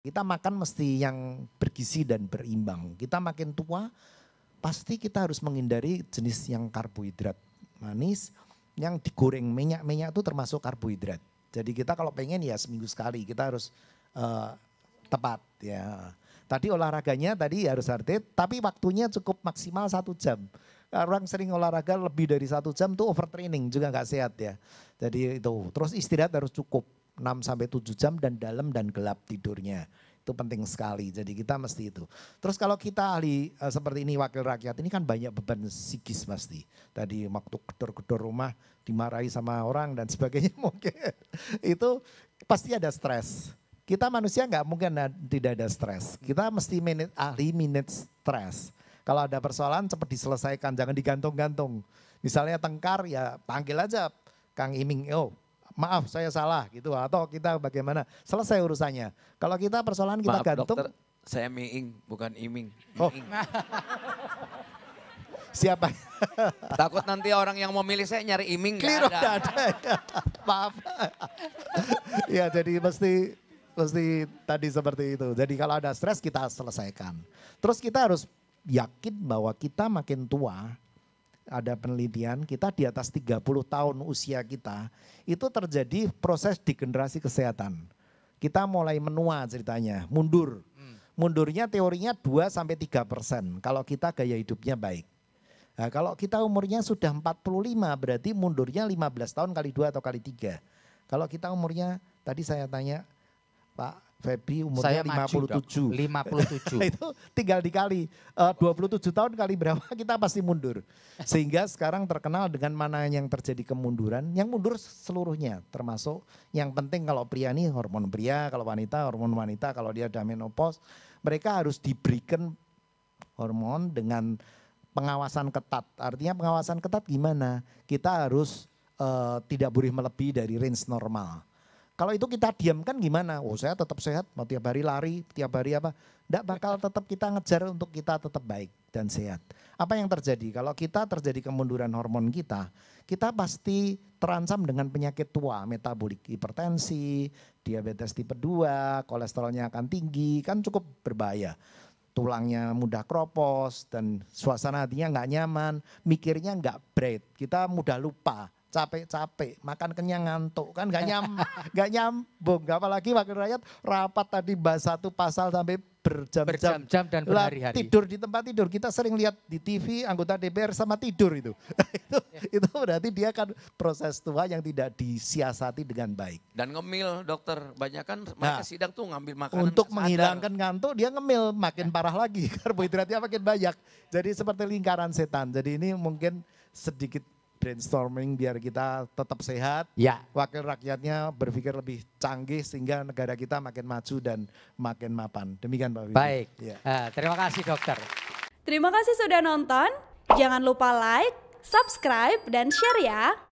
Kita makan mesti yang bergizi dan berimbang. Kita makin tua, pasti kita harus menghindari jenis yang karbohidrat manis, yang digoreng minyak-minyak itu termasuk karbohidrat. Jadi kita kalau pengen ya seminggu sekali kita harus uh, tepat ya. Tadi olahraganya tadi harus arti, tapi waktunya cukup maksimal satu jam. Orang sering olahraga lebih dari satu jam tuh overtraining juga nggak sehat ya. Jadi itu terus istirahat harus cukup 6 sampai 7 jam dan dalam dan gelap tidurnya. Itu penting sekali. Jadi kita mesti itu. Terus kalau kita ahli eh, seperti ini wakil rakyat ini kan banyak beban psikis pasti. Tadi waktu gedor-gedor rumah dimarahi sama orang dan sebagainya mungkin. itu pasti ada stres. Kita manusia nggak mungkin ada, tidak ada stres. Kita mesti manage, ahli manage stres. Kalau ada persoalan cepat diselesaikan, jangan digantung-gantung. Misalnya tengkar ya panggil aja Kang Iming, oh maaf saya salah gitu atau kita bagaimana selesai urusannya. Kalau kita persoalan kita maaf, gantung. Dokter, saya miing bukan iming. Oh. Siapa? Takut nanti orang yang mau milih saya nyari iming. Keliru ada. ada. maaf. ya jadi mesti mesti tadi seperti itu. Jadi kalau ada stres kita selesaikan. Terus kita harus yakin bahwa kita makin tua ada penelitian kita di atas 30 tahun usia kita itu terjadi proses degenerasi kesehatan. Kita mulai menua ceritanya, mundur. Hmm. Mundurnya teorinya 2 sampai 3 persen kalau kita gaya hidupnya baik. Nah, kalau kita umurnya sudah 45 berarti mundurnya 15 tahun kali 2 atau kali 3. Kalau kita umurnya tadi saya tanya Pak Febi umurnya lima 57. puluh 57. itu tinggal dikali eh, uh, 27 tahun kali berapa kita pasti mundur. Sehingga sekarang terkenal dengan mana yang terjadi kemunduran, yang mundur seluruhnya termasuk yang penting kalau pria nih hormon pria, kalau wanita hormon wanita, kalau dia ada menopause, mereka harus diberikan hormon dengan pengawasan ketat. Artinya pengawasan ketat gimana? Kita harus uh, tidak boleh melebihi dari range normal kalau itu kita diamkan gimana? Oh saya tetap sehat, mau tiap hari lari, tiap hari apa. Tidak bakal tetap kita ngejar untuk kita tetap baik dan sehat. Apa yang terjadi? Kalau kita terjadi kemunduran hormon kita, kita pasti terancam dengan penyakit tua, metabolik hipertensi, diabetes tipe 2, kolesterolnya akan tinggi, kan cukup berbahaya tulangnya mudah kropos dan suasana hatinya nggak nyaman, mikirnya nggak bright, kita mudah lupa capek-capek, makan kenyang ngantuk kan gak nyam, gak nyambung. Apalagi wakil rakyat rapat tadi bahas satu pasal sampai berjam-jam, berjam dan berhari-hari. Tidur di tempat tidur kita sering lihat di TV anggota DPR sama tidur itu. itu, ya. itu berarti dia kan proses tua yang tidak disiasati dengan baik. Dan ngemil dokter, banyak kan mereka nah, sidang tuh ngambil makanan. Untuk menghilangkan ngantuk dia ngemil makin nah. parah lagi karbohidratnya makin banyak. Jadi seperti lingkaran setan. Jadi ini mungkin sedikit brainstorming biar kita tetap sehat. Ya. Wakil rakyatnya berpikir lebih canggih sehingga negara kita makin maju dan makin mapan. Demikian Pak Wibi. Baik. Ya. Uh, terima kasih dokter. Terima kasih sudah nonton. Jangan lupa like, subscribe, dan share ya.